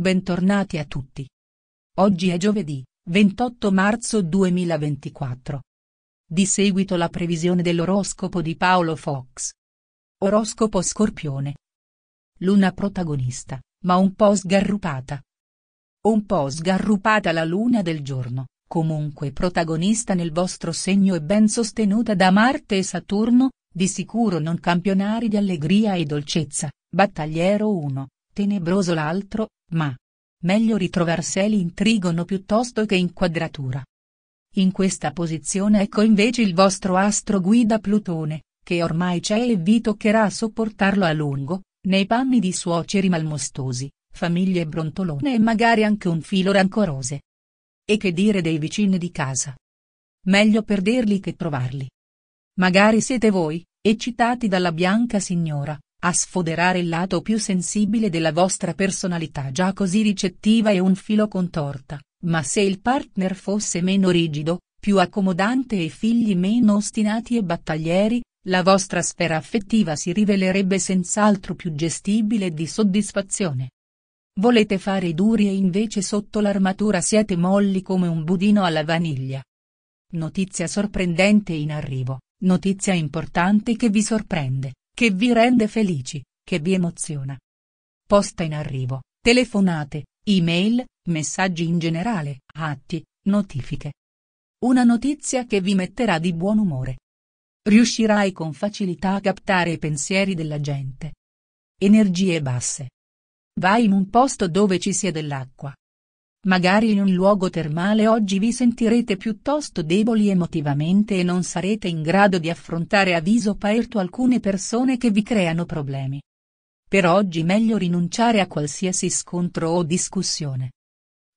Bentornati a tutti. Oggi è giovedì, 28 marzo 2024. Di seguito la previsione dell'oroscopo di Paolo Fox. Oroscopo Scorpione. Luna protagonista, ma un po' sgarrupata. Un po' sgarrupata la luna del giorno, comunque protagonista nel vostro segno e ben sostenuta da Marte e Saturno, di sicuro non campionari di allegria e dolcezza, battagliero uno, tenebroso l'altro, ma. Meglio ritrovarseli in trigono piuttosto che in quadratura. In questa posizione ecco invece il vostro astro guida Plutone, che ormai c'è e vi toccherà sopportarlo a lungo, nei panni di suoceri malmostosi, famiglie brontolone e magari anche un filo rancorose. E che dire dei vicini di casa? Meglio perderli che trovarli. Magari siete voi, eccitati dalla bianca signora, a sfoderare il lato più sensibile della vostra personalità già così ricettiva e un filo contorta, ma se il partner fosse meno rigido, più accomodante e figli meno ostinati e battaglieri, la vostra sfera affettiva si rivelerebbe senz'altro più gestibile e di soddisfazione. Volete fare i duri e invece sotto l'armatura siete molli come un budino alla vaniglia. Notizia sorprendente in arrivo, notizia importante che vi sorprende, che vi rende felici, che vi emoziona. Posta in arrivo, telefonate, email, messaggi in generale, atti, notifiche. Una notizia che vi metterà di buon umore. Riuscirai con facilità a captare i pensieri della gente. Energie basse. Vai in un posto dove ci sia dell'acqua. Magari in un luogo termale oggi vi sentirete piuttosto deboli emotivamente e non sarete in grado di affrontare a viso paerto alcune persone che vi creano problemi. Per oggi meglio rinunciare a qualsiasi scontro o discussione.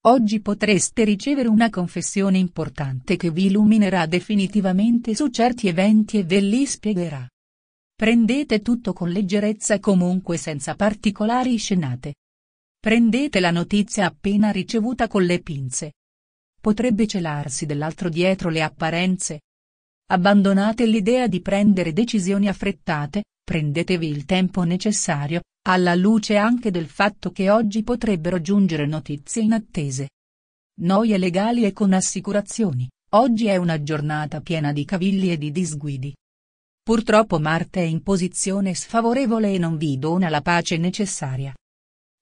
Oggi potreste ricevere una confessione importante che vi illuminerà definitivamente su certi eventi e ve li spiegherà. Prendete tutto con leggerezza e comunque senza particolari scenate. Prendete la notizia appena ricevuta con le pinze. Potrebbe celarsi dell'altro dietro le apparenze. Abbandonate l'idea di prendere decisioni affrettate, prendetevi il tempo necessario, alla luce anche del fatto che oggi potrebbero giungere notizie inattese. Noie legali e con assicurazioni, oggi è una giornata piena di cavilli e di disguidi. Purtroppo Marte è in posizione sfavorevole e non vi dona la pace necessaria.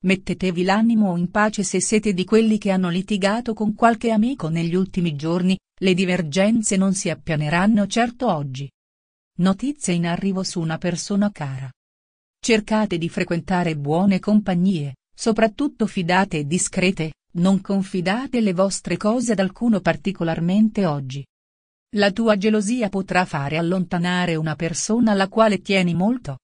Mettetevi l'animo in pace se siete di quelli che hanno litigato con qualche amico negli ultimi giorni, le divergenze non si appianeranno certo oggi. Notizie in arrivo su una persona cara. Cercate di frequentare buone compagnie, soprattutto fidate e discrete, non confidate le vostre cose ad alcuno particolarmente oggi. La tua gelosia potrà fare allontanare una persona alla quale tieni molto.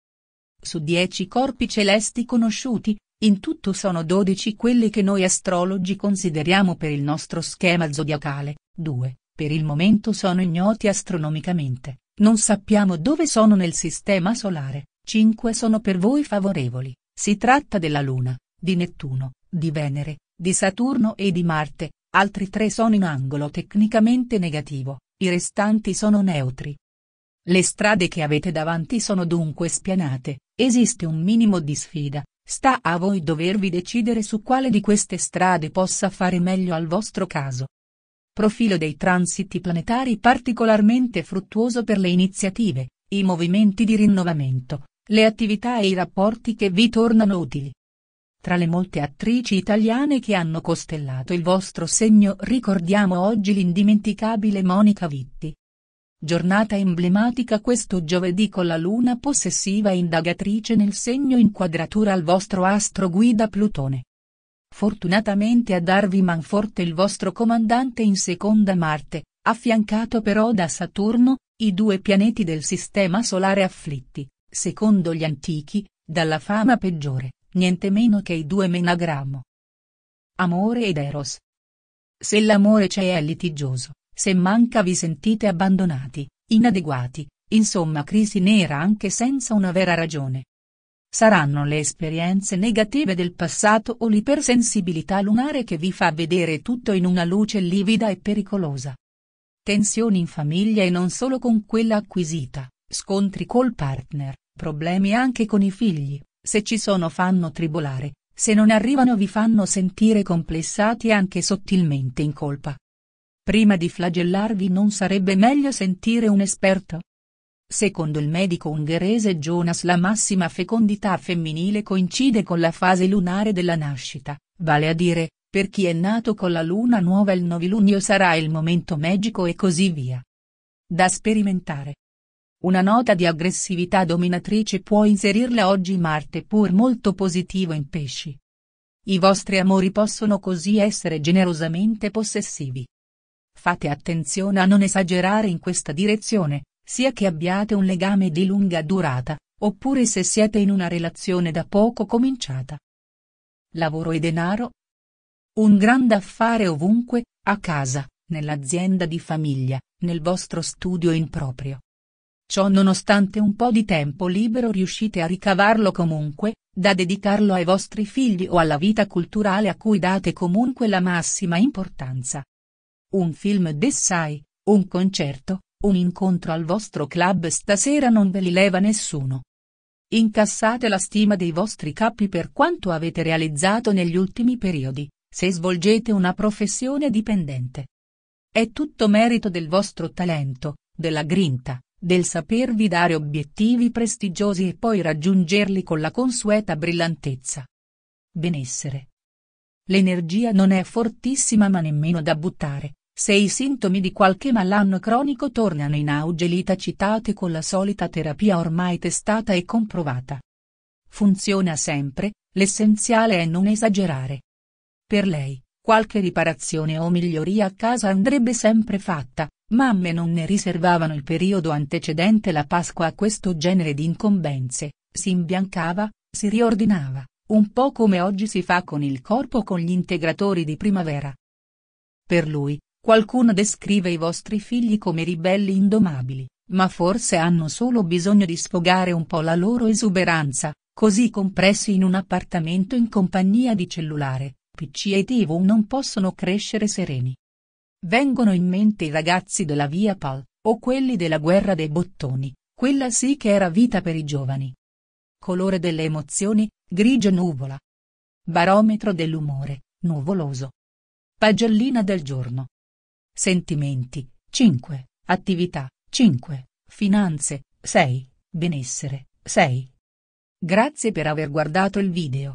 Su dieci corpi celesti conosciuti, in tutto sono 12 quelli che noi astrologi consideriamo per il nostro schema zodiacale, due, per il momento sono ignoti astronomicamente, non sappiamo dove sono nel sistema solare, 5 sono per voi favorevoli, si tratta della Luna, di Nettuno, di Venere, di Saturno e di Marte, altri tre sono in angolo tecnicamente negativo, i restanti sono neutri. Le strade che avete davanti sono dunque spianate, esiste un minimo di sfida, Sta a voi dovervi decidere su quale di queste strade possa fare meglio al vostro caso. Profilo dei transiti planetari particolarmente fruttuoso per le iniziative, i movimenti di rinnovamento, le attività e i rapporti che vi tornano utili. Tra le molte attrici italiane che hanno costellato il vostro segno ricordiamo oggi l'indimenticabile Monica Vitti, Giornata emblematica questo giovedì con la luna possessiva e indagatrice nel segno in quadratura al vostro astro guida Plutone. Fortunatamente a darvi manforte il vostro comandante in seconda Marte, affiancato però da Saturno, i due pianeti del sistema solare afflitti, secondo gli antichi, dalla fama peggiore, niente meno che i due menagrammo. Amore ed Eros. Se l'amore c'è è litigioso se manca vi sentite abbandonati, inadeguati, insomma crisi nera anche senza una vera ragione. Saranno le esperienze negative del passato o l'ipersensibilità lunare che vi fa vedere tutto in una luce livida e pericolosa. Tensioni in famiglia e non solo con quella acquisita, scontri col partner, problemi anche con i figli, se ci sono fanno tribolare, se non arrivano vi fanno sentire complessati anche sottilmente in colpa. Prima di flagellarvi non sarebbe meglio sentire un esperto? Secondo il medico ungherese Jonas la massima fecondità femminile coincide con la fase lunare della nascita, vale a dire, per chi è nato con la luna nuova il novilunio sarà il momento magico e così via. Da sperimentare. Una nota di aggressività dominatrice può inserirla oggi Marte pur molto positivo in pesci. I vostri amori possono così essere generosamente possessivi, Fate attenzione a non esagerare in questa direzione, sia che abbiate un legame di lunga durata, oppure se siete in una relazione da poco cominciata. Lavoro e denaro? Un grande affare ovunque, a casa, nell'azienda di famiglia, nel vostro studio in proprio. Ciò nonostante un po' di tempo libero riuscite a ricavarlo comunque, da dedicarlo ai vostri figli o alla vita culturale a cui date comunque la massima importanza. Un film d'essai, un concerto, un incontro al vostro club stasera non ve li leva nessuno. Incassate la stima dei vostri capi per quanto avete realizzato negli ultimi periodi, se svolgete una professione dipendente. È tutto merito del vostro talento, della grinta, del sapervi dare obiettivi prestigiosi e poi raggiungerli con la consueta brillantezza. Benessere. L'energia non è fortissima ma nemmeno da buttare, se i sintomi di qualche malanno cronico tornano in auge li con la solita terapia ormai testata e comprovata. Funziona sempre, l'essenziale è non esagerare. Per lei, qualche riparazione o miglioria a casa andrebbe sempre fatta, mamme non ne riservavano il periodo antecedente la Pasqua a questo genere di incombenze, si imbiancava, si riordinava, un po' come oggi si fa con il corpo con gli integratori di primavera. Per lui, Qualcuno descrive i vostri figli come ribelli indomabili, ma forse hanno solo bisogno di sfogare un po' la loro esuberanza, così compressi in un appartamento in compagnia di cellulare, pc e tv non possono crescere sereni. Vengono in mente i ragazzi della via Pal, o quelli della guerra dei bottoni, quella sì che era vita per i giovani. Colore delle emozioni, grigio nuvola. Barometro dell'umore, nuvoloso. Pagellina del giorno sentimenti, 5, attività, 5, finanze, 6, benessere, 6. Grazie per aver guardato il video.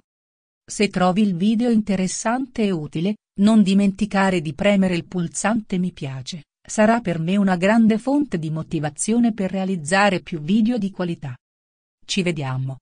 Se trovi il video interessante e utile, non dimenticare di premere il pulsante mi piace, sarà per me una grande fonte di motivazione per realizzare più video di qualità. Ci vediamo.